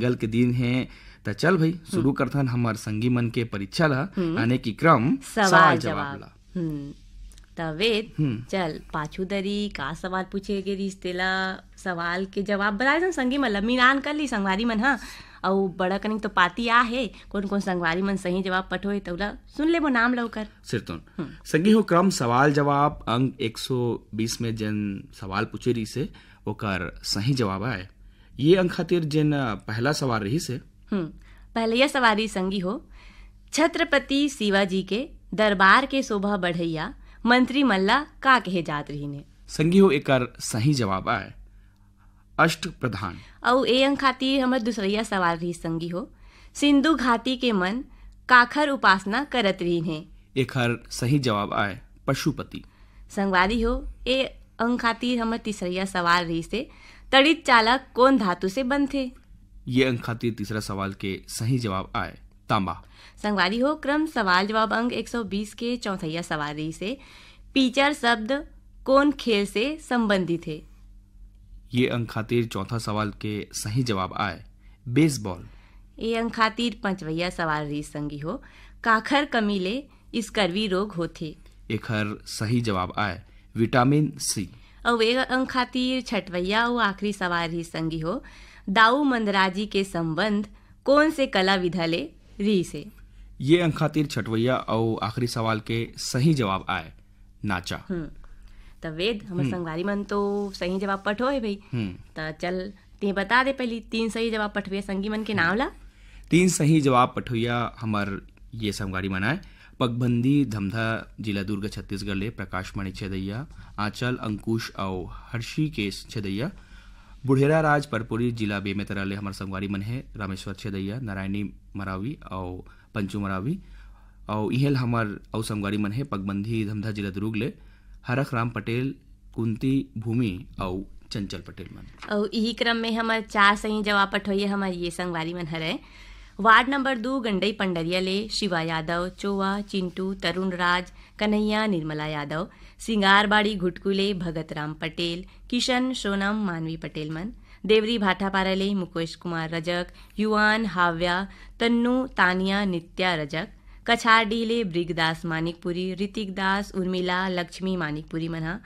मंगल के दिन है तो चल भाई शुरू हम्म। करथन हमार संगी मन के परीक्षा ला हम्म। आने की क्रम सवाल जवाब ला हम्म। तवेद चल पाछू दरी का सवाल पूछे के रिश्ते ला सवाल के जवाब बताए सन संगी मन मिलान कर ली संगवारी मन हाँ और बड़ा कनिक तो पाती आ है कौन कौन संगवारी मन सही जवाब पठो है तौला सुन ले वो नाम लो कर सिरतोन संगी हो क्रम सवाल जवाब अंक 120 में जन सवाल पूछे रही से कर सही जवाब आए ये अंग खातिर जिन पहला सवार रही से हम्म, पहलैया सवारी संगी हो छत्रपति शिवाजी के दरबार के शोभा बढ़ैया मंत्री मल्ला का कहे जात रही ने संगी हो एक सही जवाब आए अष्ट प्रधान और ए अंग खातिर हमारे दूसरिया सवाल रही संगी हो सिंधु घाटी के मन काखर उपासना करत रही ने एक सही जवाब आए पशुपति संगवारी हो ए अंग खातिर हमारे तीसरिया सवाल रही से तड़ित चालक कौन धातु से बंद थे ये अंक खातिर तीसरा सवाल के सही जवाब आए तांबा संगवारी हो क्रम सवाल जवाब अंक 120 के चौथैया सवारी से पीचर शब्द कौन खेल से संबंधित है ये अंक खातिर चौथा सवाल के सही जवाब आए बेसबॉल ये अंक खातिर पंचवैया सवारी संगी हो काखर कमीले इस करवी रोग होते एक सही जवाब आए विटामिन सी अवे अंग खातिर छठवैया व आखिरी सवार ही संगी हो दाऊ मंदराजी के संबंध कौन से कला विधाले री से ये अंक खातिर छठवैया और आखिरी सवाल के सही जवाब आए नाचा तो वेद हमर हम्म। संगवारी मन तो सही जवाब पठो है हम्म। भाई तो चल ते बता दे पहली तीन सही जवाब पठवे संगी मन के नाम ला तीन सही जवाब पठोया हमार ये संगवारी मन आए पगबंदी धमधा जिला दुर्ग छत्तीसगढ़ ले प्रकाशमणि छदैया आंचल अंकुश और हर्षी के छदैया बुढ़ेरा राज परपुरी जिला बेमेतरा ले हमार संगवारी मन है रामेश्वर छेदैया नारायणी मरावी और पंचू मरावी और इहेल हमार औ संगवारी मन है पगबंदी धमधा जिला दुर्ग ले हरख राम पटेल कुंती भूमि और चंचल पटेल मन और इही क्रम में हमार चार सही जवाब पठोइए हमार ये संगवारी मन हर है वार्ड नंबर दो गंडई पंडरियाले शिवा यादव चोवा चिंटू तरुण राज कन्हैया निर्मला यादव सिंगारबाड़ी घुटकुले भगत राम पटेल किशन सोनम मानवी पटेल मन देवरी भाटापाराले मुकेश कुमार रजक युवान हाव्या तन्नू तानिया नित्या रजक कछाडीले ब्रिगदास मानिकपुरी ऋतिक दास उर्मिला लक्ष्मी मानिकपुरी मना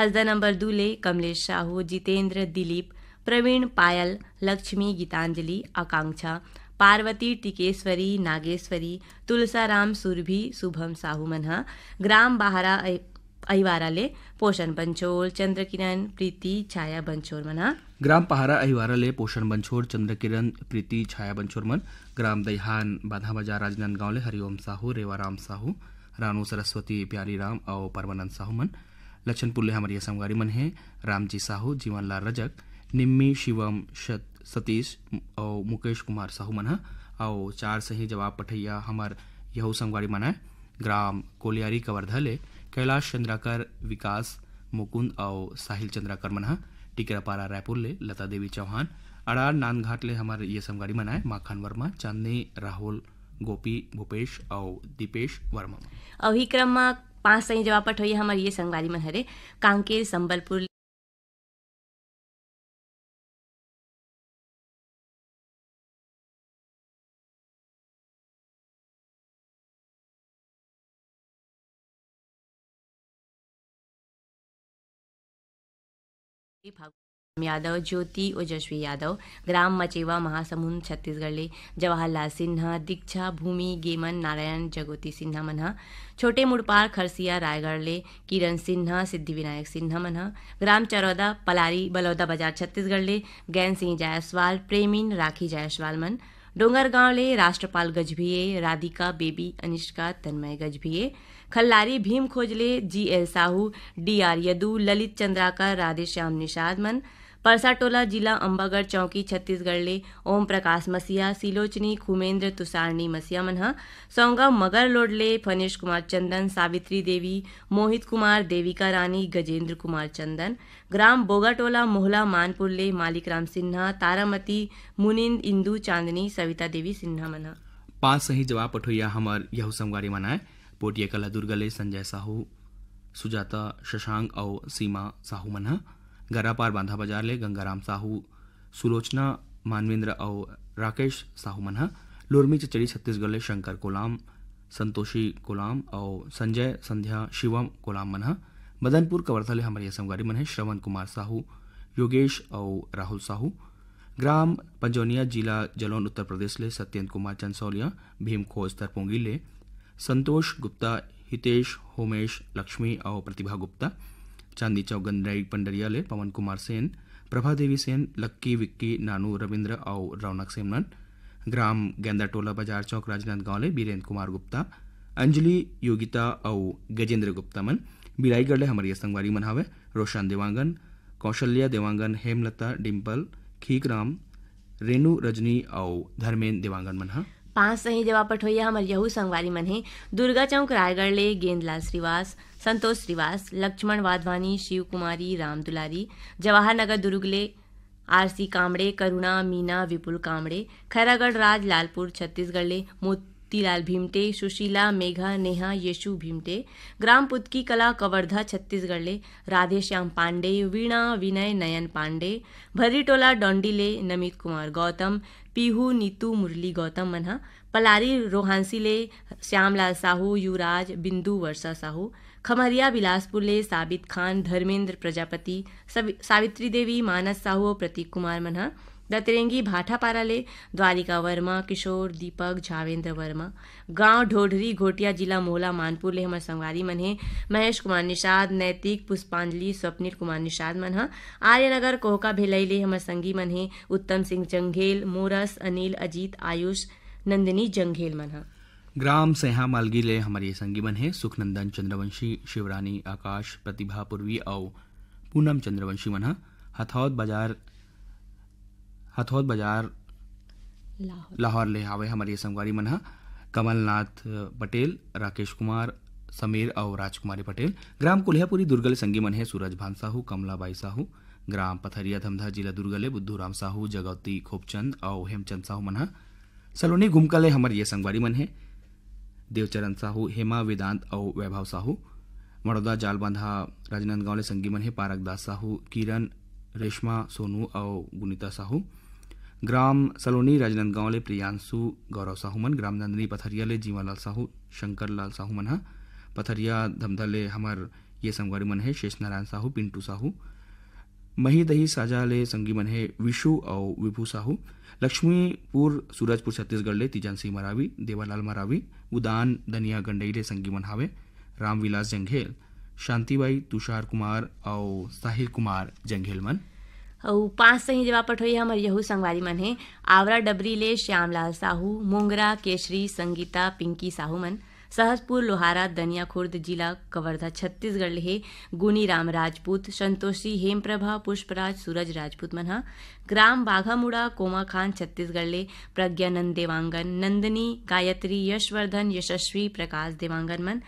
हसदा नंबर दूले कमलेश साहू जितेंद्र दिलीप प्रवीण पायल लक्ष्मी गीतांजलि आकांक्षा पार्वती टिकेश्वरी नागेश्वरी तुलसाराम सुरभि शुभम साहू मन्हा ग्राम बहारा ले पोषण चंद्र किरण प्रीति छाया बंछोर मन ग्राम पहारा ले पोषण चंद्र किरण प्रीति छाया बंछोर मन ग्राम दहान बाधा बाजार ले हरिओम साहू रेवाराम साहू रानू सरस्वती प्यारी राम और परमानंद साहू मन लक्षणपुर ले हमारी संगवारी मन है रामजी साहू जीवनलाल रजक निम्मी शिवम शत सतीश और मुकेश कुमार साहू मन हाँ। और चार सही जवाब पठैया हमार यहू संगवाड़ी मन हाँ। ग्राम कोलियारी कवर्धा ले कैलाश चंद्राकर विकास मुकुंद और साहिल चंद्राकर मन हाँ। टिकरापारा रायपुर ले लता देवी चौहान अड़ार नानघाट ले हमार ये समगाड़ी मनाए माखन वर्मा चांदनी राहुल गोपी भूपेश और दीपेश वर्मा अभी क्रम में पांच सही जवाब पठोई हमारे ये संगवारी मन हरे कांकेर संबलपुर यादव ज्योति ओजस्वी यादव ग्राम मचेवा महासमुंद छत्तीसगढ़ ले जवाहरलाल सिन्हा दीक्षा भूमि गेमन नारायण जगोती सिन्हा मनहा छोटे मुड़पार खरसिया रायगढ़ ले किरण सिन्हा सिद्धि विनायक सिन्हा मनहा ग्राम चरौदा पलारी बलौदा बाजार छत्तीसगढ़ ले गैन सिंह जायसवाल प्रेमिन राखी जायसवाल मन डोंगरगांव ले Rashtrapal Gajbhiye Radhika Baby Anishka Tanmay Gajbhiye Khallari Bhim Khojle G L Sahu D R Yadu Lalit Chandrakar Radheshyam Parsa Parsatola जिला अम्बागढ़ चौकी छत्तीसगढ़ ले ओम प्रकाश मसिया सिलोचनी खुमेंद्र तुसारनी मसिया मन सौगा मगर लोडले फनेश कुमार चंदन सावित्री देवी मोहित कुमार देविका रानी गजेंद्र कुमार चंदन ग्राम बोगाटोला मोहला मानपुर ले मालिक राम सिन्हा तारामती मुनिंद इंदू चांदनी सविता देवी सिन्हा मन पांच सही जवाब पठोया हमारे संगवारी पोटिया कला दुर्गले संजय साहू सुजाता शशांक और सीमा साहू मन्हा गरापार बांधा बाजार ले गंगाराम साहू सुलोचना मानवेंद्र और राकेश साहू मन हाँ। लोरमी चचड़ी छत्तीसगढ़ ले शंकर कोलाम संतोषी कोलाम और संजय संध्या शिवम कोलाम मन मदनपुर हाँ। कवर्धा ले हमारे संगवारी मन श्रवण कुमार साहू योगेश और राहुल साहू ग्राम पंजोनिया जिला जलौन उत्तर प्रदेश ले सत्येंद्र कुमार चंदसौलिया भीम खोज तरपोंगी ले संतोष गुप्ता हितेश होमेश लक्ष्मी और प्रतिभा गुप्ता चांदी चौक गंदराई पंडरिया ले पवन कुमार सेन प्रभा देवी सेन लक्की विक्की नानू रविंद्र और रौनक सेमनन ग्राम गेंदा टोला बाजार चौक राजनांदगांव ले बीरेन्द्र कुमार गुप्ता अंजलि योगिता और गजेंद्र गुप्ता मन बिराईगढ़ ले हमारी संगवारी मन हवे रोशन देवांगन कौशल्या देवांगन हेमलता डिम्पल खीक राम रेणु रजनी और धर्मेन्द्र देवांगन मन हा पांच सही जवाब पठोइया हमर यहू संगवारी मन है दुर्गा चौक रायगढ़ ले गेंदलाल श्रीवास संतोष श्रीवास लक्ष्मण वाधवानी शिव कुमारी राम दुलारी जवाहर नगर दुर्ग ले आरसी कामड़े करुणा मीना विपुल कामड़े खैरागढ़ राज लालपुर छत्तीसगढ़ ले मोतीलाल भीमटे सुशीला मेघा नेहा यशु भीमटे ग्राम पुतकी कला कवर्धा छत्तीसगढ़ ले राधेश्याम पांडे वीणा विनय नयन पांडे भरीटोला डोंडीले नमित कुमार गौतम पीहू नीतू मुरली गौतम मन्हा पलारी ले श्यामलाल साहू युवराज बिंदु वर्षा साहू खमरिया बिलासपुर ले साबित खान धर्मेंद्र प्रजापति सावित्री देवी मानस साहू और प्रतीक कुमार मन्हा भाठा पारा ले द्वारिका वर्मा किशोर दीपक झावेंद्र वर्मा गांव ढोढरी घोटिया जिला मोहला मानपुर ले हमारे संगवारी मन है महेश कुमार निषाद नैतिक पुष्पांजलि स्वप्निल कुमार निषाद मन है आर्यनगर कोहका भेलई ले हमारे संगी मन है उत्तम सिंह जंघेल मोरस अनिल अजीत आयुष नंदिनी जंघेल मन है ग्राम सेहा मालगी ले हमारे संगी मन है सुखनंदन चंद्रवंशी शिवरानी आकाश प्रतिभा पूर्वी और पूनम चंद्रवंशी मन हथौद बाजार हथौद बाजार लाहौर ले हावे हमारे संगवारी मन कमलनाथ पटेल राकेश कुमार समीर और राजकुमारी पटेल ग्राम कोल्हापुरी दुर्गल संगी मन है सूरज भान साहू कमलाबाई साहू ग्राम पथरिया धमधा जिला दुर्गले राम साहू जगवती खोपचंद और हेमचंद साहू मन सलोनी घुमकले हमर ये संगवारी मन है देवचरण साहू हेमा वेदांत और वैभव साहू मड़ौदा जालबांधा राजनांदगांव ले संगी मन है पारकदास साहू किरण रेशमा सोनू और गुनीता साहू ग्राम सलोनी राजनांदगांव ले प्रियांशु गौरव साहूमन ग्राम नंदनी पथरिया ले जीवालाल साहू शंकर लाल साहू मन हाँ। पथरिया धमधा ले हमार ये संगवारी मन है शेष नारायण साहू पिंटू साहू मही दही साजा ले संगी मन है विशु और विभू साहू लक्ष्मीपुर सूरजपुर छत्तीसगढ़ ले तीजन सिंह मरावी देवालाल मरावी उदान दनिया गंडई ले संगी मन हावे रामविलास जंघेल शांतिबाई तुषार कुमार और साहिल कुमार जंघेल मन अऊ पांच सही जवाब पठोई हमर यहू संगवारी मन हे आवरा डबरी ले श्यामलाल साहू मोंगरा केशरी संगीता पिंकी साहू मन सहजपुर लोहारा दनिया खुर्द जिला कवर्धा छत्तीसगढ़ ले गुनी राम राजपूत संतोषी हेमप्रभा पुष्पराज सूरज राजपूत मन हा ग्राम बाघामुड़ा कोमा खान छत्तीसगढ़ ले प्रज्ञानंद देवांगन नंदनी गायत्री यशवर्धन यशस्वी प्रकाश देवांगन मन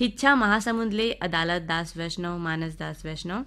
हिच्छा महासमुंद ले अदालत दास वैष्णव मानस दास वैष्णव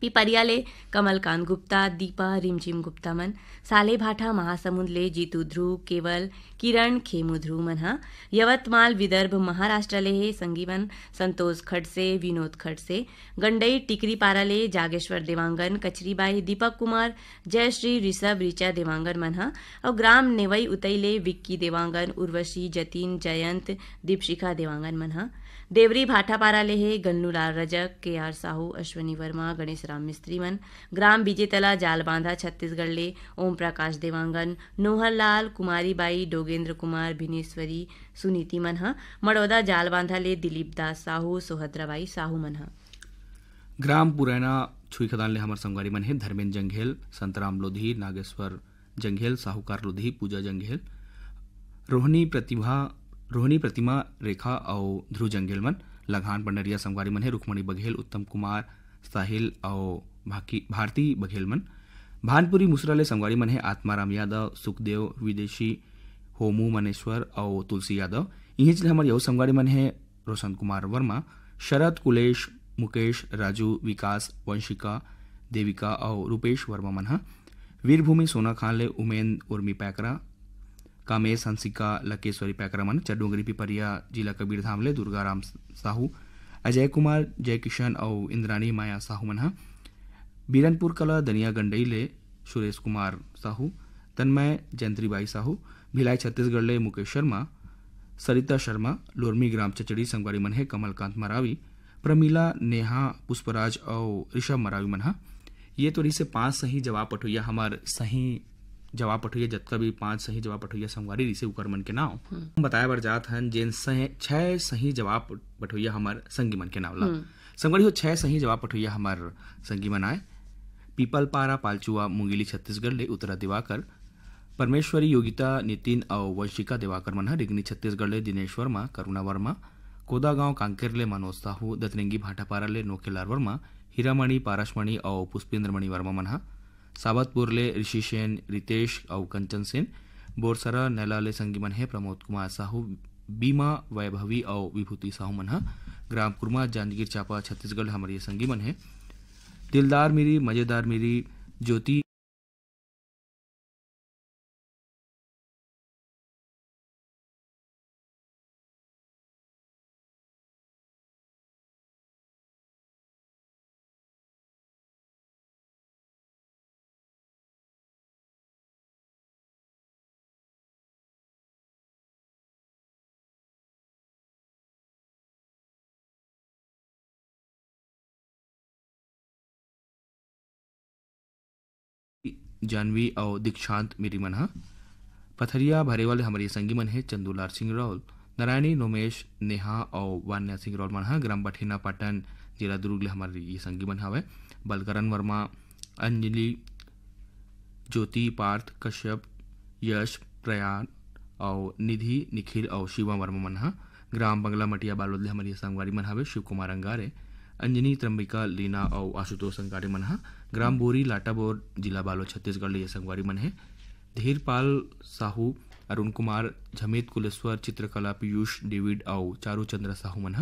पिपरियाले कमलकांत गुप्ता दीपा रिमझिम मन साले भाठा महासमुंदले जीतू ध्रुव केवल किरण खेमु ध्रुव मन्हा यवतमाल विदर्भ महाराष्ट्रले संगीवन संतोष खडसे विनोद खडसे गंडई टिकरीपाराले जागेश्वर देवांगन कचरीबाई दीपक कुमार जयश्री ऋषभ ऋचा देवांगन मन और ग्राम नेवई उतईले विक्की देवांगन उर्वशी जतीन जयंत दीपशिखा देवांगन हा देवरी भाटापारा लेहे गन्नूलाल रजक के आर साहू अश्वनी वर्मा गणेश राम मिस्त्री मन ग्राम बीजेतला जालबांधा छत्तीसगढ़ ले ओम प्रकाश देवांगन नोहरलाल कुमारी बाई डोगेंद्र कुमार भिनेश्वरी सुनीति मन मड़ौदा जालबांधा ले दिलीप दास साहू सोहद्राबाई साहू मन ग्राम पुरैना छुई खदान ले हमार संगवारी मन है धर्मेंद्र जंघेल संतराम लोधी नागेश्वर जंघेल साहूकार लोधी पूजा जंघेल रोहिणी प्रतिभा रोहिणी प्रतिमा रेखा और ध्रुव जंगेल मन लगान पंडरिया संगवारी मन है रुखमणी बघेल उत्तम कुमार साहिल और भारती बघेल मन भानपुरी मुसरा संगवारी मन है आत्माराम यादव सुखदेव विदेशी होमू मनेश्वर और तुलसी यादव इन्हीं जिले हमारे यौ संगवारी मन है रोशन कुमार वर्मा शरद कुलेश मुकेश राजू विकास वंशिका देविका और रूपेश वर्मा मन वीरभूमि सोना खान ले उमेन उर्मी पैकरा कामेश हंसिका लकेश्वरी पैकरमन चडोंगरी पिपरिया जिला कबीर धामले दुर्गाराम साहू अजय कुमार जयकिशन और इंद्रानी माया साहू मन बीरनपुर कला दनिया गंडई ले सुरेश कुमार साहू तन्मय जयंतीबाई साहू भिलाई छत्तीसगढ़ ले मुकेश शर्मा सरिता शर्मा लोरमी ग्राम चचड़ी संगवारी मनहे कमलकांत मरावी प्रमीला नेहा पुष्पराज और ऋषभ मरावी मनहा ये तो से पांच सही जवाब पठोया हमार सही जवाब पठोइया जत का भी पांच सही जवाब पठोइया संगवारी ऋषि उकर मन के नाव हम्म। हम बताया बर जात हन जेन सह छह सही जवाब पठोइया हमर संगी मन के नाव ला हम्म। संगवारी हो छह सही जवाब पठोइया हमर संगी मन आए पीपल पारा पालचुआ मुंगेली छत्तीसगढ़ ले उत्तरा दिवाकर परमेश्वरी योगिता नितिन और वंशिका दिवाकर मन रिग्नी छत्तीसगढ़ ले दिनेश वर्मा करुणा वर्मा कोदागांव कांकेर ले मनोज साहू दतरेंगी भाटापारा ले नोकेलार वर्मा हीरामणि पारसमणि और पुष्पेंद्रमणि वर्मा मन सावतपुरले ऋषि सेन रितेश और कंचन सेन बोरसरा नैलाले संगीमन संगी मन हे प्रमोद कुमार साहू बीमा वैभवी और विभूति साहू मन ग्राम कुरमा जांजगीर चांपा छत्तीसगढ़ हमारे संगीमन संगी मन दिलदार मिरी मजेदार मिरी ज्योति जानवी और दीक्षांत मेरी मन पथरिया भरे वाले हमारे संगी मन है चंदूलाल सिंह रावल नारायणी नोमेश नेहा और वान्या सिंह रावल मन ग्राम बठेना पाटन जिला दुर्ग हमारे ये संगी मन हवे बलकरण वर्मा अंजलि ज्योति पार्थ कश्यप यश प्रयाण और निधि निखिल और शिवा वर्मा मन ग्राम बंगला मटिया बालोदले हमारे संगवारी मन हवे शिव कुमार अंगारे अंजनी त्रंबिका लीना और आशुतोष संगवारी मन है ग्राम बोरी लाटाबोर जिला बालो छत्तीसगढ़ ये संगवारी मन है धीरपाल साहू अरुण कुमार झमेत कुलेश्वर चित्रकला पीयूष डेविड और चारू चंद्र साहू मन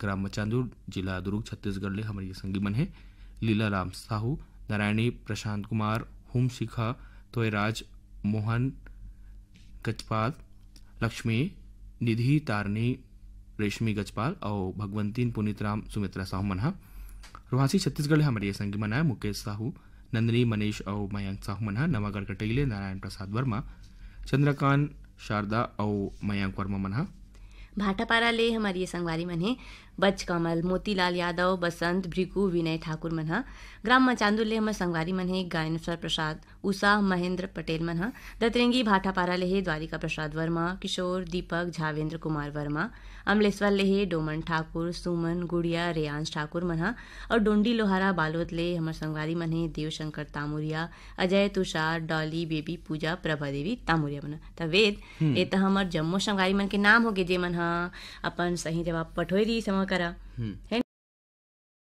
ग्राम मचांदूर जिला दुर्ग छत्तीसगढ़ ले हमारे संगी मन है लीला राम साहू नारायणी प्रशांत कुमार होम शिखा तोयराज मोहन गजपाल लक्ष्मी निधि तारनी रेशमी गजपाल और भगवंतीन पुनीतराम सुमित्रा साहू मना रोहासी छत्तीसगढ़ हमर ये संग मना मुकेश साहू नंदनी मनीष और मयंक साहू मना नवागढ़ कटैले नारायण प्रसाद वर्मा चंद्रकांत शारदा और मयंक वर्मा मना भाटापारा ले हमारी ये संगवारी मने बच कमल मोतीलाल यादव बसंत भृगु विनय ठाकुर मन हा ग्राम म चांदुल हमर संगवारी मन हे गायनेश्वर प्रसाद उषा महेंद्र पटेल मन हा दतरंगी भाटापारा लेहे द्वारिका प्रसाद वर्मा किशोर दीपक झावेंद्र कुमार वर्मा अमलेश्वर लेहे डोमन ठाकुर सुमन गुड़िया रेयांश ठाकुर मन और डोंडी लोहारा बालोद ले हमर संगवारी मन है देवशंकर तामुरिया अजय तुषार डॉली बेबी पूजा प्रभा देवी तामुरिया मन त वेद तो त हमर जम्मो संगवारी मन के नाम गए जे मन ह अपन सही जवाब पठोरी समय समझ करा हम्म. है